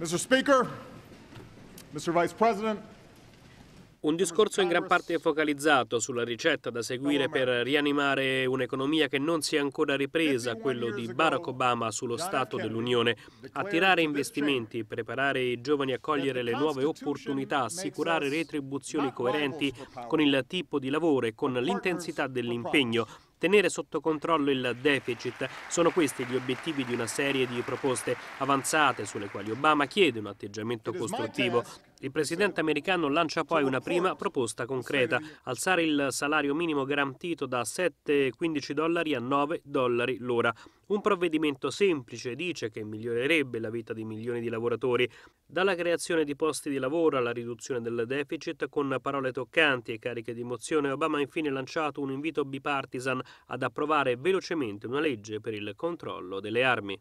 Mr. Speaker, Mr. Vice President, un discorso in gran parte focalizzato sulla ricetta da seguire per rianimare un'economia che non si è ancora ripresa, quello di Barack Obama sullo Stato dell'Unione. Attirare investimenti, preparare i giovani a cogliere le nuove opportunità, assicurare retribuzioni coerenti con il tipo di lavoro e con l'intensità dell'impegno Tenere sotto controllo il deficit sono questi gli obiettivi di una serie di proposte avanzate sulle quali Obama chiede un atteggiamento costruttivo. Il presidente americano lancia poi una prima proposta concreta, alzare il salario minimo garantito da 7,15 dollari a 9 dollari l'ora. Un provvedimento semplice dice che migliorerebbe la vita di milioni di lavoratori, dalla creazione di posti di lavoro alla riduzione del deficit con parole toccanti e cariche di emozione, Obama ha infine lanciato un invito bipartisan ad approvare velocemente una legge per il controllo delle armi.